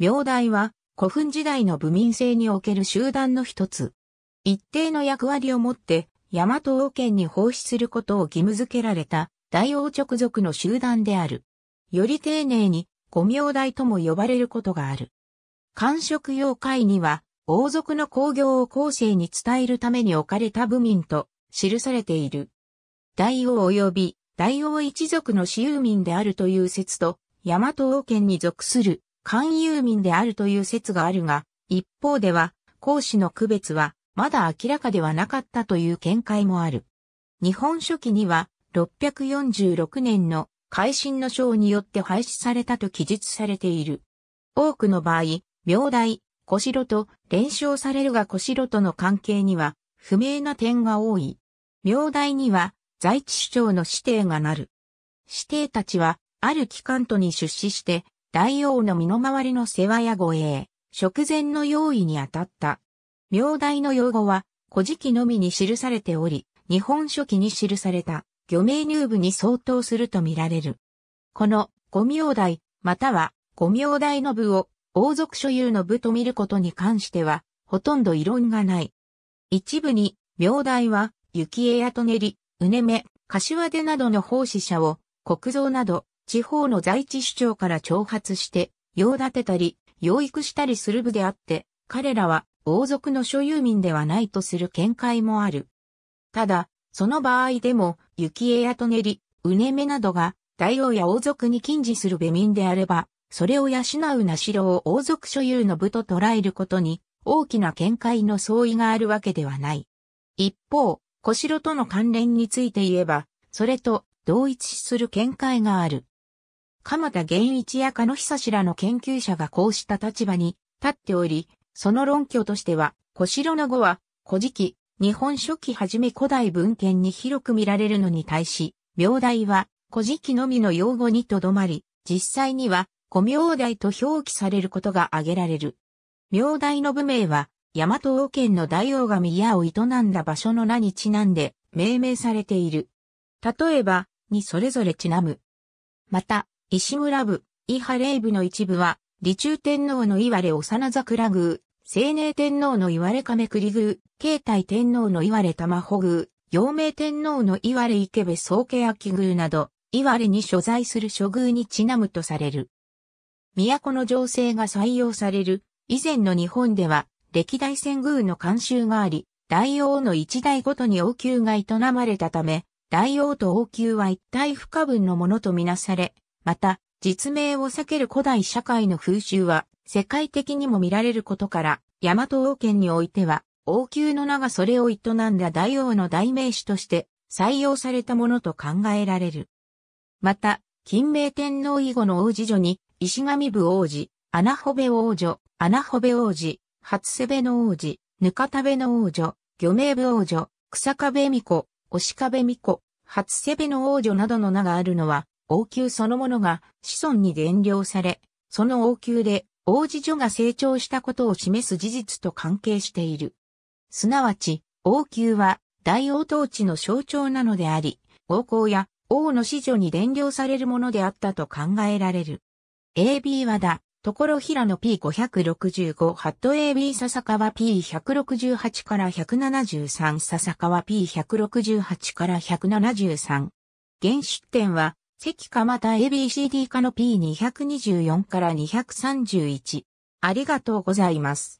名代は古墳時代の部民性における集団の一つ。一定の役割を持って、大和王権に奉仕することを義務付けられた大王直属の集団である。より丁寧に、五名代とも呼ばれることがある。官職要会には、王族の興行を後世に伝えるために置かれた部民と記されている。大王及び大王一族の私有民であるという説と、大和王権に属する勧誘民であるという説があるが、一方では、孔子の区別は、まだ明らかではなかったという見解もある。日本書紀には、646年の改新の章によって廃止されたと記述されている。多くの場合、明大、小城と連称されるが小城との関係には不明な点が多い。明大には在地首長の指定がなる。指定たちはある機関とに出資して大王の身の回りの世話や護衛、食前の用意にあたった。明代の用語は、古事記のみに記されており、日本書紀に記された、魚名入部に相当するとみられる。この、五名代、または、五名代の部を、王族所有の部と見ることに関しては、ほとんど異論がない。一部に、明代は、雪江やとねり、うねめ、柏手などの奉仕者を、国蔵など、地方の在地首長から挑発して、用立てたり、養育したりする部であって、彼らは王族の所有民ではないとする見解もある。ただ、その場合でも、雪絵やとねり、うねめなどが、大王や王族に禁似するべ民であれば、それを養うなしろを王族所有の部と捉えることに、大きな見解の相違があるわけではない。一方、小城との関連について言えば、それと同一する見解がある。鎌田玄一や加野久志らの研究者がこうした立場に立っており、その論拠としては、小城の語は、古事記、日本書紀はじめ古代文献に広く見られるのに対し、名代は古事記のみの用語にとどまり、実際には古名代と表記されることが挙げられる。名代の部名は、大和王権の大王神宮を営んだ場所の名にちなんで命名されている。例えば、にそれぞれちなむ。また、石村部、伊波霊部の一部は、李中天皇のいわれ幼桜宮、青寧天皇のいわれ亀栗宮、慶太天皇のいわれ玉穂宮、陽明天皇のいわれ池部宗家秋宮など、いわれに所在する諸宮にちなむとされる。都の情勢が採用される、以前の日本では、歴代遷宮の慣習があり、大王の一代ごとに王宮が営まれたため、大王と王宮は一体不可分のものとみなされ、また、実名を避ける古代社会の風習は、世界的にも見られることから、大和王権においては、王宮の名がそれを営んだ大王の代名詞として採用されたものと考えられる。また、金明天皇以後の王子女に、石上部王子、穴穂部王女、穴穂部王子、初瀬部の王子、ぬかたべの王女、魚名部王女、草壁巫女、押壁巫女、初瀬部の王女などの名があるのは、王宮そのものが子孫に伝領され、その王宮で王子女が成長したことを示す事実と関係している。すなわち、王宮は大王統治の象徴なのであり、王侯や王の子女に伝領されるものであったと考えられる。AB 和田、ところ平野 P565、ハット AB 笹川 P168 から173、笹川 P168 から173。原出典は、関かまた ABCD 化の P224 から231。ありがとうございます。